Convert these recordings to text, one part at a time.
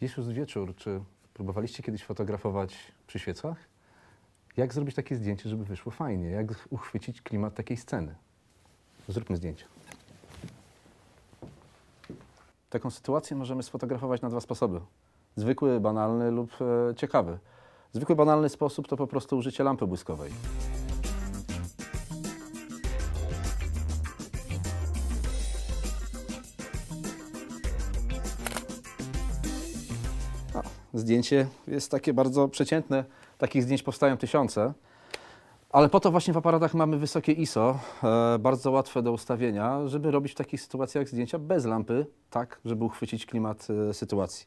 Jezus wieczór, czy próbowaliście kiedyś fotografować przy świecach? Jak zrobić takie zdjęcie, żeby wyszło fajnie? Jak uchwycić klimat takiej sceny? Zróbmy zdjęcie. Taką sytuację możemy sfotografować na dwa sposoby. Zwykły, banalny lub e, ciekawy. Zwykły, banalny sposób to po prostu użycie lampy błyskowej. zdjęcie jest takie bardzo przeciętne. Takich zdjęć powstają tysiące. Ale po to właśnie w aparatach mamy wysokie ISO, e, bardzo łatwe do ustawienia, żeby robić w takich sytuacjach zdjęcia bez lampy, tak, żeby uchwycić klimat e, sytuacji.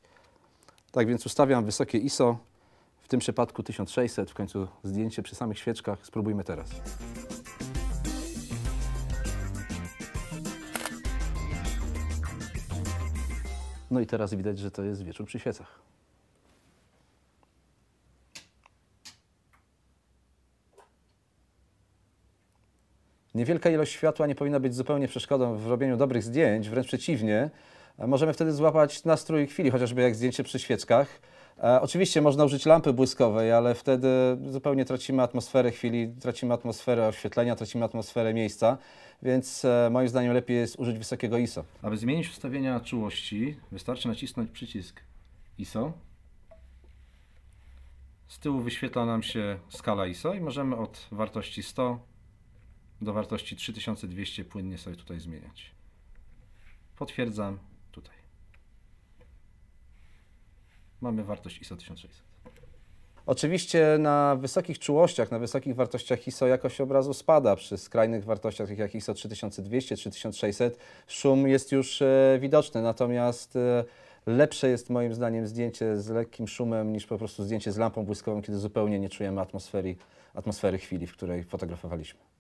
Tak więc ustawiam wysokie ISO, w tym przypadku 1600, w końcu zdjęcie przy samych świeczkach. Spróbujmy teraz. No i teraz widać, że to jest wieczór przy świecach. Niewielka ilość światła nie powinna być zupełnie przeszkodą w robieniu dobrych zdjęć, wręcz przeciwnie. E, możemy wtedy złapać nastrój chwili, chociażby jak zdjęcie przy świeczkach. E, oczywiście można użyć lampy błyskowej, ale wtedy zupełnie tracimy atmosferę chwili, tracimy atmosferę oświetlenia, tracimy atmosferę miejsca, więc e, moim zdaniem lepiej jest użyć wysokiego ISO. Aby zmienić ustawienia czułości, wystarczy nacisnąć przycisk ISO. Z tyłu wyświetla nam się skala ISO i możemy od wartości 100 do wartości 3200 płynnie sobie tutaj zmieniać. Potwierdzam tutaj. Mamy wartość ISO 1600. Oczywiście na wysokich czułościach, na wysokich wartościach ISO jakość obrazu spada. Przy skrajnych wartościach, takich jak ISO 3200, 3600, szum jest już e, widoczny. Natomiast e, lepsze jest moim zdaniem zdjęcie z lekkim szumem niż po prostu zdjęcie z lampą błyskową, kiedy zupełnie nie czujemy atmosfery, atmosfery chwili, w której fotografowaliśmy.